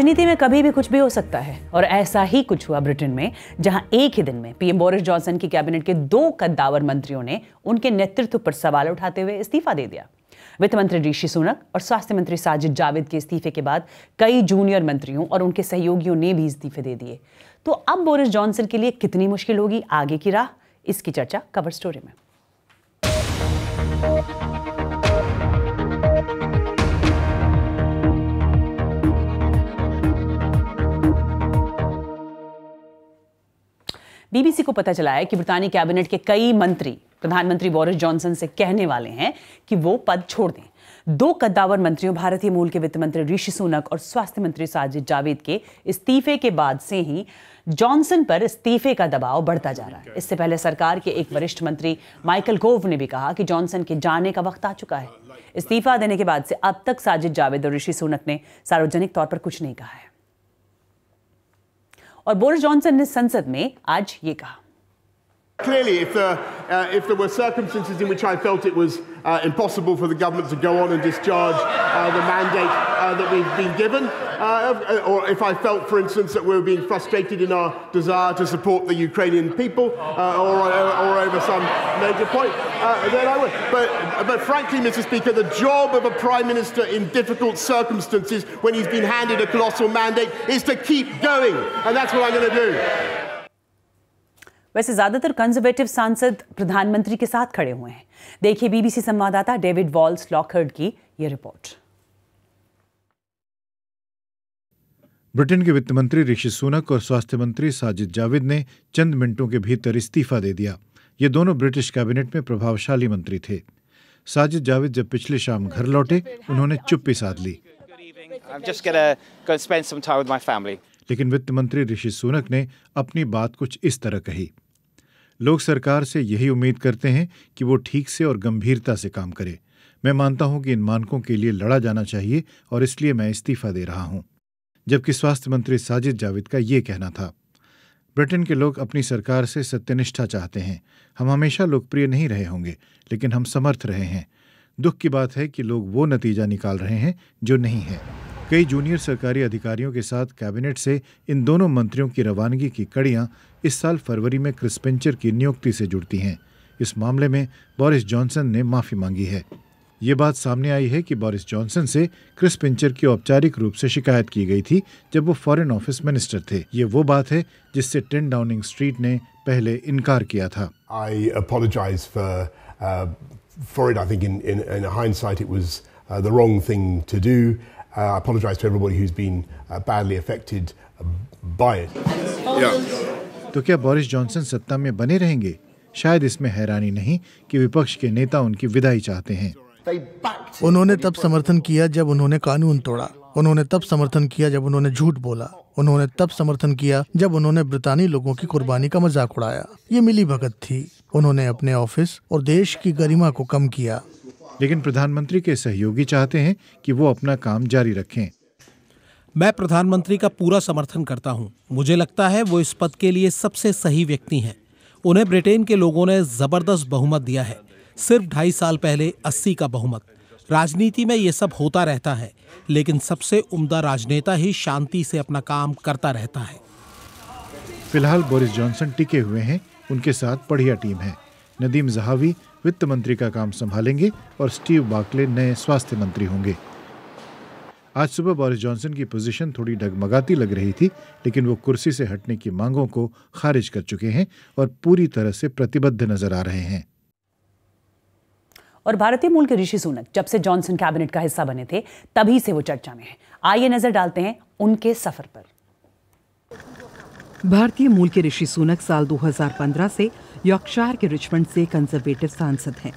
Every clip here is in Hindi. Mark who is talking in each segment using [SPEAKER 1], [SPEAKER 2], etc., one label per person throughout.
[SPEAKER 1] राजनीति में कभी भी कुछ भी हो सकता है और ऐसा ही कुछ हुआ ब्रिटेन में जहां एक ही दिन में पीएम बोरिस जॉनसन की कैबिनेट के दो कद्दावर मंत्रियों ने उनके नेतृत्व पर सवाल उठाते हुए इस्तीफा दे दिया वित्त मंत्री ऋषि सुनक और स्वास्थ्य मंत्री साजिद जावेद के इस्तीफे के बाद कई जूनियर मंत्रियों और उनके सहयोगियों ने भी इस्तीफे दे दिए तो अब बोरिस जॉनसन के लिए कितनी मुश्किल होगी आगे की राह इसकी चर्चा कवर स्टोरी में बीबीसी को पता चला है कि ब्रितानी कैबिनेट के कई मंत्री प्रधानमंत्री बोरिस जॉनसन से कहने वाले हैं कि वो पद छोड़ दें दो कद्दावर मंत्रियों भारतीय मूल के वित्त मंत्री ऋषि सुनक और स्वास्थ्य मंत्री साजिद जावेद के इस्तीफे के बाद से ही जॉनसन पर इस्तीफे का दबाव बढ़ता जा रहा है इससे पहले सरकार के एक वरिष्ठ मंत्री माइकल गोव ने भी कहा कि जॉनसन के जाने का वक्त आ चुका है इस्तीफा देने के बाद से अब तक साजिद जावेद और ऋषि सुनक ने सार्वजनिक तौर पर कुछ नहीं कहा है और बोरिस जॉनसन ने संसद में आज ये कहा
[SPEAKER 2] clearly, if there, uh, uh, if there were circumstances in which I felt it was uh, impossible for the government to go on and discharge uh, the mandate uh, that we've been given, uh, or if I felt, for instance, that we were being frustrated in our desire to support the Ukrainian people or, or, over some major point, then I would. But, but frankly, Mr. Speaker, the job of a Prime Minister in difficult circumstances when he's been handed a colossal mandate is to keep going, and that's what I'm going to do.
[SPEAKER 1] वैसे ज्यादातर कंजर्वेटिव सांसद प्रधानमंत्री के साथ खड़े हुए हैं देखिए बीबीसी संवाददाता डेविड वॉल्स लॉकहर्ड की यह रिपोर्ट
[SPEAKER 3] ब्रिटेन के वित्त मंत्री ऋषि सुनक और स्वास्थ्य मंत्री साजिद जावेद ने चंद मिनटों के भीतर इस्तीफा दे दिया ये दोनों ब्रिटिश कैबिनेट में प्रभावशाली मंत्री थे साजिद जावेद जब पिछले शाम घर लौटे उन्होंने चुप्पी साध ली लेकिन वित्त मंत्री ऋषि सुनक ने अपनी बात कुछ इस तरह कही लोग सरकार से यही उम्मीद करते हैं कि वो ठीक से और गंभीरता से काम करे मैं मानता हूं कि इन मानकों के लिए लड़ा जाना चाहिए और इसलिए मैं इस्तीफा दे रहा हूं जबकि स्वास्थ्य मंत्री साजिद जावेद का ये कहना था ब्रिटेन के लोग अपनी सरकार से सत्यनिष्ठा चाहते हैं हम हमेशा लोकप्रिय नहीं रहे होंगे लेकिन हम समर्थ रहे हैं दुख की बात है कि लोग वो नतीजा निकाल रहे हैं जो नहीं है कई जूनियर सरकारी अधिकारियों के साथ कैबिनेट से इन दोनों मंत्रियों की रवानगी की कड़ियां इस साल फरवरी में क्रिस्पेंचर की नियुक्ति से जुड़ती हैं इस मामले में बोरिस जॉनसन ने माफी मांगी है ये बात सामने आई है कि बोरिस जॉनसन से क्रिस पिंचर की औपचारिक रूप से शिकायत की गई थी जब वो फॉरेन ऑफिस मिनिस्टर थे ये वो बात है जिससे टेन डाउनिंग स्ट्रीट ने पहले इनकार किया था आई apologize for uh, for it I think in in, in hindsight it was uh, the wrong thing Uh, I apologise to everybody who's been uh, badly affected um, by it.
[SPEAKER 2] Yeah.
[SPEAKER 3] तो क्या बोरिस जॉनसन सत्ता में बने रहेंगे शायद इसमें हैरानी नहीं कि विपक्ष के नेता उनकी विदाई चाहते हैं उन्होंने तब समर्थन किया जब उन्होंने कानून तोड़ा उन्होंने तब समर्थन किया जब उन्होंने झूठ बोला उन्होंने तब समर्थन किया जब उन्होंने ब्रितानी लोगों की कुर्बानी का मजाक उड़ाया ये मिली भगत थी उन्होंने अपने ऑफिस और देश की गरिमा को कम किया लेकिन प्रधानमंत्री के सहयोगी चाहते हैं कि वो अपना काम जारी रखें मैं प्रधानमंत्री का पूरा समर्थन करता हूं। मुझे लगता है वो इस पद के लिए सबसे सही व्यक्ति हैं उन्हें ब्रिटेन के लोगों ने ज़बरदस्त बहुमत दिया है सिर्फ ढाई साल पहले अस्सी का बहुमत राजनीति में ये सब होता रहता है लेकिन सबसे उम्दा राजनेता ही शांति से अपना काम करता रहता है फिलहाल बोरिस जॉनसन टिके हुए हैं उनके साथ बढ़िया टीम है नदीम जहावी वित्त मंत्री का काम संभालेंगे और स्टीव बाकले नए स्वास्थ्य मंत्री होंगे आज सुबह बोरिस जॉनसन की पोजीशन थोड़ी डगमगाती लग रही थी लेकिन वो कुर्सी से हटने की मांगों को खारिज कर चुके हैं और पूरी तरह से प्रतिबद्ध नजर आ रहे हैं
[SPEAKER 1] और भारतीय मूल के ऋषि सुनक जब से जॉनसन कैबिनेट का हिस्सा बने थे तभी से वो चर्चा में है आइए नजर डालते हैं उनके सफर पर
[SPEAKER 2] भारतीय मूल के ऋषि सुनक साल 2015 से यॉर्कशायर के रिचमंड से कंजर्वेटिव सांसद हैं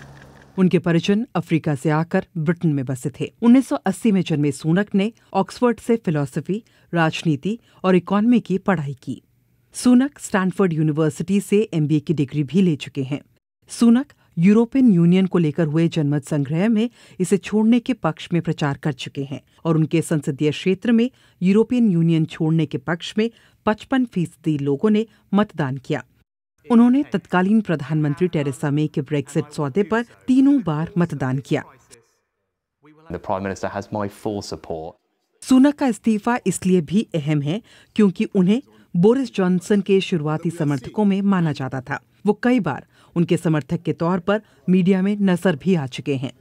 [SPEAKER 2] उनके परिजन अफ्रीका से आकर ब्रिटेन में बसे थे 1980 में जन्मे सोनक ने ऑक्सफोर्ड से फिलॉसफी राजनीति और इकोनॉमी की पढ़ाई की सोनक स्टैनफोर्ड यूनिवर्सिटी से एमबीए की डिग्री भी ले चुके हैं सोनक यूरोपियन यूनियन को लेकर हुए जनमत संग्रह में इसे छोड़ने के पक्ष में प्रचार कर चुके हैं और उनके संसदीय क्षेत्र में यूरोपियन यूनियन छोड़ने के पक्ष में पचपन फीसदी लोगों ने मतदान किया उन्होंने तत्कालीन प्रधानमंत्री टेरेसा मे के ब्रेक्सिट सौदे पर तीनों बार मतदान किया सुनक का इस्तीफा इसलिए भी अहम है क्योंकि उन्हें बोरिस जॉनसन के शुरुआती समर्थकों में माना जाता था वो कई बार उनके समर्थक के तौर पर मीडिया में नजर भी आ चुके हैं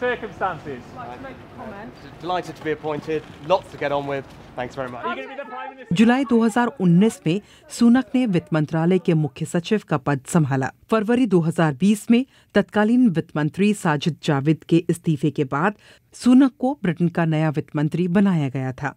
[SPEAKER 2] circumstances. Delighted to be appointed. Lots to get on with. Thanks very much. जुलाई 2019 में सुनक ने वित्त मंत्रालय के मुख्य सचिव का पद संभाला फरवरी 2020 में तत्कालीन वित्त मंत्री साजिद जावेद के इस्तीफे के बाद सुनक को ब्रिटेन का नया वित्त मंत्री बनाया गया था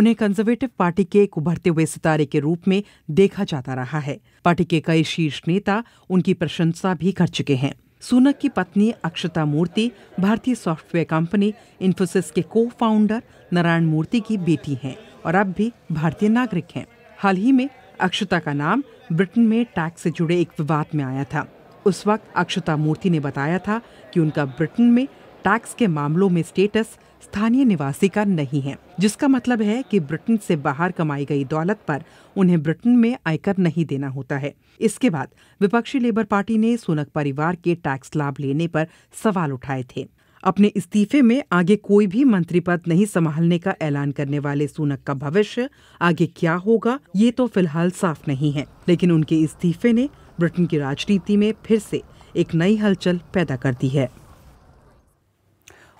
[SPEAKER 2] उन्हें कंजर्वेटिव पार्टी के एक उभरते हुए सितारे के रूप में देखा जाता रहा है पार्टी के कई शीर्ष नेता उनकी प्रशंसा भी कर चुके हैं सुनक की पत्नी अक्षता मूर्ति भारतीय सॉफ्टवेयर कंपनी इन्फोसिस के को फाउंडर नारायण मूर्ति की बेटी हैं और अब भी भारतीय नागरिक हैं हाल ही में अक्षता का नाम ब्रिटेन में टैक्स से जुड़े एक विवाद में आया था उस वक्त अक्षता मूर्ति ने बताया था कि उनका ब्रिटेन में टैक्स के मामलों में स्टेटस स्थानीय निवासी का नहीं है जिसका मतलब है कि ब्रिटेन से बाहर कमाई गई दौलत पर उन्हें ब्रिटेन में आयकर नहीं देना होता है इसके बाद विपक्षी लेबर पार्टी ने सुनक परिवार के टैक्स लाभ लेने पर सवाल उठाए थे अपने इस्तीफे में आगे कोई भी मंत्री पद नहीं संभालने का ऐलान करने वाले सुनक का भविष्य आगे क्या होगा ये तो फिलहाल साफ नहीं है लेकिन उनके इस्तीफे ने ब्रिटेन की राजनीति में फिर से एक नई हलचल पैदा कर दी है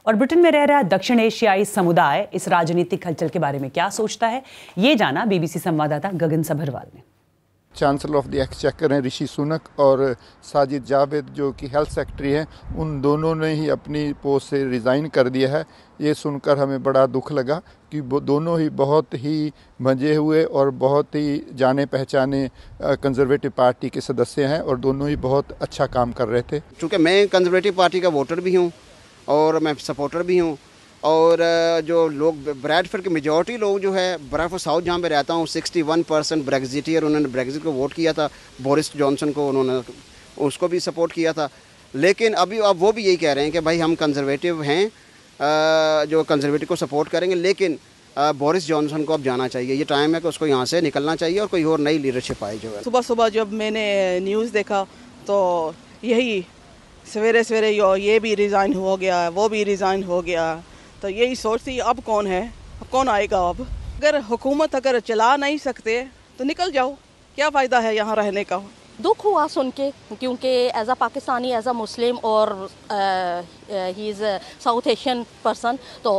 [SPEAKER 1] और ब्रिटेन में रह रहा दक्षिण एशियाई समुदाय इस राजनीतिक हलचल के बारे में क्या सोचता है ये जाना बीबीसी संवाददाता गगन सभरवाल ने
[SPEAKER 3] चांसलर ऑफ द एक्सचेकर हैं ऋषि सुनक और साजिद जावेद जो कि हेल्थ सेक्रेटरी हैं उन दोनों ने ही अपनी पोस्ट से रिज़ाइन कर दिया है ये सुनकर हमें बड़ा दुख लगा कि दोनों ही बहुत ही मजे हुए और बहुत ही जाने पहचाने कंजर्वेटिव पार्टी के सदस्य हैं और दोनों ही बहुत अच्छा काम कर रहे थे चूंकि मैं कंजर्वेटिव पार्टी का वोटर भी हूँ और मैं सपोर्टर भी हूँ और जो लोग ब्रैडफर्ड के मेजॉरिटी लोग जो है ब्रैडफर्ड साउथ जहाँ पे रहता हूँ 61 परसेंट ब्रेग्जिटियर उन्होंने ब्रेगज़िट को वोट किया था बोरिस जॉनसन को उन्होंने उसको भी सपोर्ट किया था लेकिन अभी अब वो भी यही कह रहे हैं कि भाई हम कंजर्वेटिव हैं जो कंजर्वेटिव को सपोर्ट करेंगे लेकिन बोरिस जॉनसन को अब जाना चाहिए ये टाइम है कि उसको यहाँ से निकलना चाहिए और कोई और नई लीडरशिप आई जो है
[SPEAKER 2] सुबह सुबह जब मैंने न्यूज़ देखा तो यही सवेरे सवेरे यो ये भी रिज़ाइन हो गया वो भी रिज़ाइन हो गया तो यही सोचती अब कौन है कौन आएगा अब अगर हुकूमत अगर चला नहीं सकते तो निकल जाओ क्या फ़ायदा है यहाँ रहने का दुख हुआ सुन के क्योंकि as a Pakistani as a Muslim और he is South Asian person तो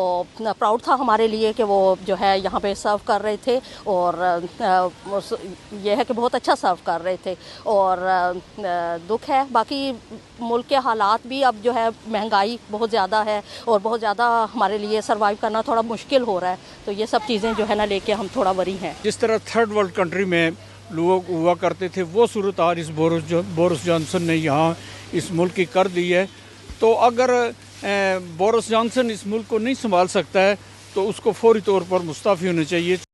[SPEAKER 2] प्राउड था हमारे लिए कि वो जो है यहाँ पे सर्व कर रहे थे और यह है कि बहुत अच्छा सर्व कर रहे थे और दुख है बाकी मुल्क के हालात भी अब जो है महंगाई बहुत ज़्यादा है और बहुत ज़्यादा हमारे लिए सर्वाइव करना थोड़ा मुश्किल हो रहा है तो ये सब चीज़ें जो है ना लेके हम थोड़ा वरी हैं
[SPEAKER 3] जिस तरह थर्ड वर्ल्ड कंट्री में लोग हुआ करते थे वो सूरत आज इस बोरस जो, जॉनसन ने यहाँ इस मुल्क की कर दी है तो अगर बोरस जॉनसन इस मुल्क को नहीं संभाल सकता है तो उसको फौरी तौर पर मुस्ताफ़ी होना चाहिए